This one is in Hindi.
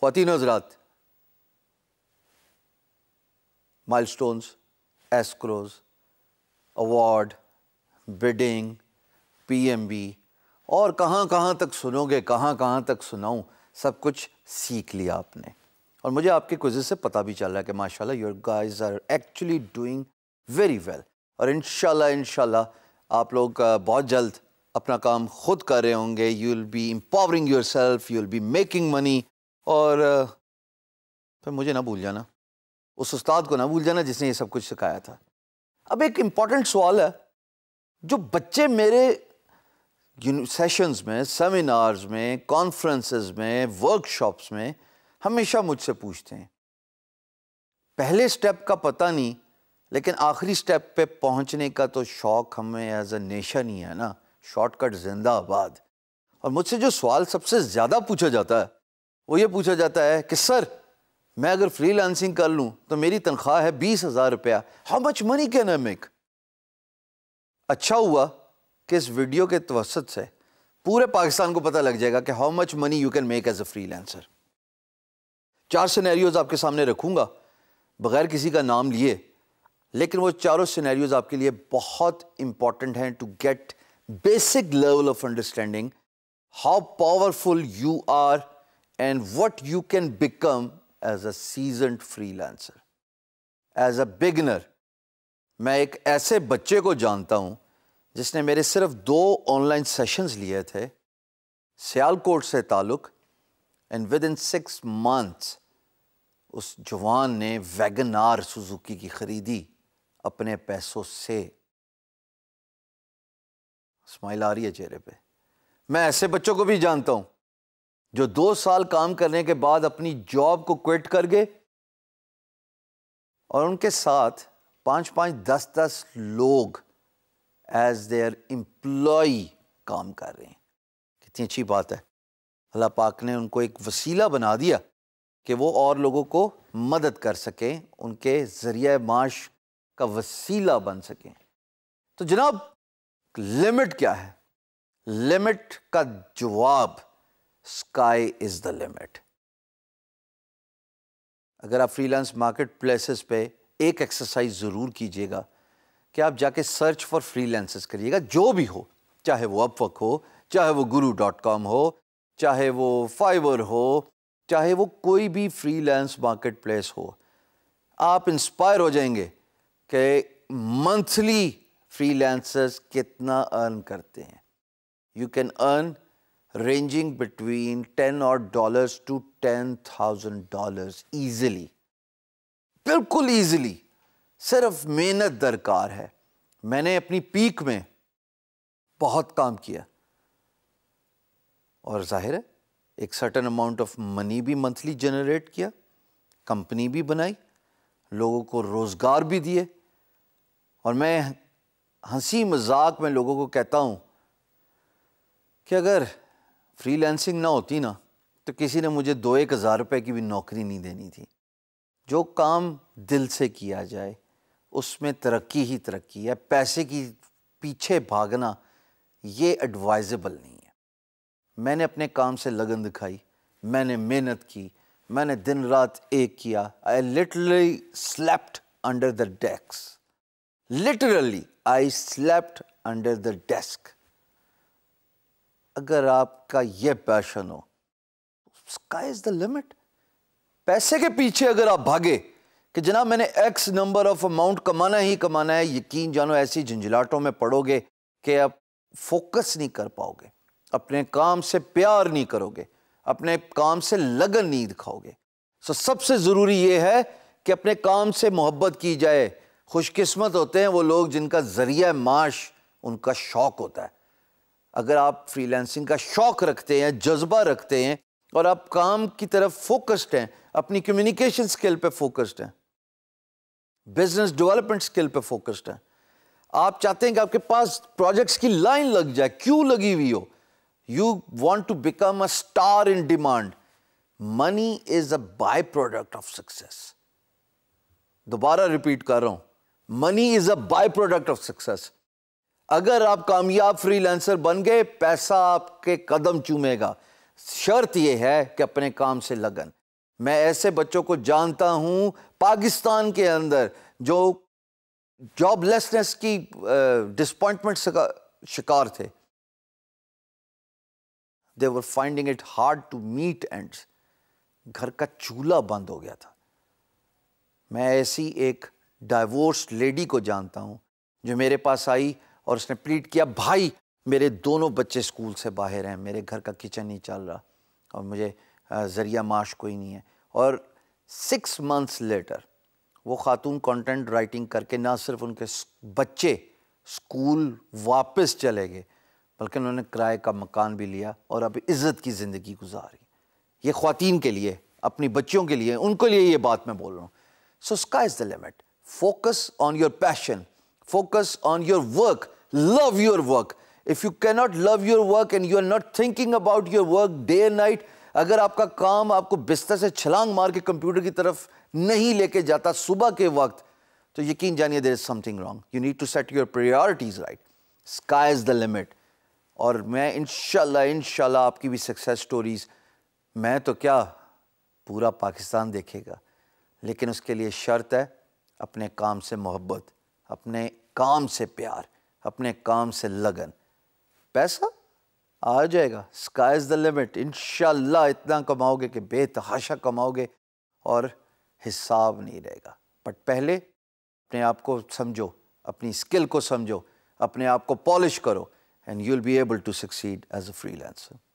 खातिन हजरात milestones escrows award bidding P M B और कहाँ कहाँ तक सुनोगे कहाँ कहाँ तक सुनाऊँ सब कुछ सीख लिया आपने और मुझे आपके क्विज से पता भी चल रहा है कि माशाल्लाह your guys are actually doing very well और इन शाला आप लोग बहुत जल्द अपना काम खुद कर रहे होंगे you will be empowering yourself you will be making money और फिर मुझे ना भूल जाना उस उस्ताद को ना भूल जाना जिसने ये सब कुछ सिखाया था अब एक इम्पॉर्टेंट सवाल है जो बच्चे मेरे सेशंस में सेमिनार्स में कॉन्फ्रेंसेस में वर्कशॉप्स में हमेशा मुझसे पूछते हैं पहले स्टेप का पता नहीं लेकिन आखिरी स्टेप पे पहुंचने का तो शौक हमें एज अ नेशन ही है ना शॉर्टकट जिंदाबाद और मुझसे जो सवाल सबसे ज़्यादा पूछा जाता है वो ये पूछा जाता है कि सर मैं अगर फ्री लांसिंग कर लूँ तो मेरी तनख्वाह है बीस हज़ार रुपया how much money can I make अच्छा हुआ कि इस वीडियो के तवसत से पूरे पाकिस्तान को पता लग जाएगा कि how much money you can make as a freelancer चार सिनेरियोज़ आपके सामने रखूंगा बगैर किसी का नाम लिए लेकिन वो चारों सिनेरियोज़ आपके लिए बहुत इंपॉर्टेंट हैं to get basic level of understanding how powerful you are and what you can become as a seasoned freelancer. As a beginner, मैं एक ऐसे बच्चे को जानता हूँ जिसने मेरे सिर्फ दो ऑनलाइन सेशंस लिए थे सियालकोट से ताल्लुक़ and within six months उस जवान ने वैगन आर सुजुकी की ख़रीदी अपने पैसों से स्माइल आ रही है चेहरे पे मैं ऐसे बच्चों को भी जानता हूँ जो दो साल काम करने के बाद अपनी जॉब को क्विट कर गए और उनके साथ पांच पांच दस दस लोग एज देयर एम्प्लॉय काम कर रहे हैं कितनी अच्छी बात है अल्लाह पाक ने उनको एक वसीला बना दिया कि वो और लोगों को मदद कर सकें उनके ज़रिए माश का वसीला बन सकें तो जनाब लिमिट क्या है लिमिट का जवाब स्काई इज़ द लिमिट अगर आप फ्रीलांस मार्केट प्लेसेस पे एक एक्सरसाइज ज़रूर कीजिएगा कि आप जाके सर्च फॉर फ्रीलांसर्स करिएगा जो भी हो चाहे वो अपवक हो चाहे वो गुरु डॉट कॉम हो चाहे वो फाइबर हो चाहे वो कोई भी फ्रीलांस मार्केट प्लेस हो आप इंस्पायर हो जाएंगे कि मंथली फ्रीलांसर्स कितना अर्न करते हैं you can earn ranging between 10 odd dollars to $10,000 easily. बिल्कुल ईजिली सिर्फ मेहनत दरकार है मैंने अपनी पीक में बहुत काम किया और जाहिर है एक सर्टन अमाउंट ऑफ मनी भी मंथली जनरेट किया कंपनी भी बनाई लोगों को रोज़गार भी दिए और मैं हंसी मजाक में लोगों को कहता हूँ कि अगर फ्रीलैंसिंग ना होती ना तो किसी ने मुझे दो एक हज़ार रुपये की भी नौकरी नहीं देनी थी जो काम दिल से किया जाए उसमें तरक्की ही तरक्की है पैसे की पीछे भागना ये एडवाइजेबल नहीं है मैंने अपने काम से लगन दिखाई मैंने मेहनत की मैंने दिन रात एक किया I literally slept under the desk literally I slept under the desk अगर आपका यह पैशन हो स्काई इज द लिमिट पैसे के पीछे अगर आप भागे कि जनाब मैंने एक्स नंबर ऑफ अमाउंट कमाना ही कमाना है यकीन जानो ऐसी झंझलाटों में पड़ोगे कि आप फोकस नहीं कर पाओगे अपने काम से प्यार नहीं करोगे अपने काम से लगन नहीं दिखाओगे सो सबसे ज़रूरी यह है कि अपने काम से मोहब्बत की जाए खुशकिस्मत होते हैं वो लोग जिनका ज़रिया माश उनका शौक़ होता है अगर आप फ्रीलांसिंग का शौक रखते हैं जज्बा रखते हैं और आप काम की तरफ फोकस्ड हैं अपनी कम्युनिकेशन स्किल पे फोकस्ड हैं बिजनेस डेवलपमेंट स्किल पे फोकस्ड हैं आप चाहते हैं कि आपके पास प्रोजेक्ट्स की लाइन लग जाए क्यों लगी हुई हो you want to become a star in demand money is a by product of success दोबारा रिपीट कर रहा हूं money is a by product of success अगर आप कामयाब फ्रीलांसर बन गए पैसा आपके कदम चूमेगा शर्त यह है कि अपने काम से लगन मैं ऐसे बच्चों को जानता हूं पाकिस्तान के अंदर जो जॉबलेसनेस की डिसपॉइंटमेंट का शिकार थे they were finding it hard to meet and घर का चूल्हा बंद हो गया था मैं ऐसी एक डाइवोर्स लेडी को जानता हूं जो मेरे पास आई और उसने प्लीट किया भाई मेरे दोनों बच्चे स्कूल से बाहर हैं मेरे घर का किचन नहीं चल रहा और मुझे ज़रिया माश कोई नहीं है और सिक्स मंथ्स लेटर वो ख़ातून कंटेंट राइटिंग करके ना सिर्फ उनके बच्चे स्कूल वापस चले गए बल्कि उन्होंने किराए का मकान भी लिया और अब इज़्ज़त की ज़िंदगी गुजारी ये ख़वान के लिए अपनी बच्चियों के लिए उनके लिए ये बात मैं बोल रहा हूँ so sky is the limit focus on your passion focus on your work love your work if you cannot love your work and you are not thinking about your work day and night अगर आपका काम आपको बिस्तर से छलांग मार के कंप्यूटर की तरफ नहीं लेके जाता सुबह के वक्त तो यकीन जानिए there is something wrong you need to set your priorities right sky is the limit और मैं इन शाह आपकी भी सक्सेस स्टोरीज मैं तो क्या पूरा पाकिस्तान देखेगा लेकिन उसके लिए शर्त है अपने काम से मोहब्बत अपने काम से प्यार अपने काम से लगन पैसा आ जाएगा स्काई इज़ द लिमिट इन इतना कमाओगे कि बेतहाशा कमाओगे और हिसाब नहीं रहेगा बट पहले अपने आप को समझो अपनी स्किल को समझो अपने आप को पॉलिश करो and you will be able to succeed as a freelancer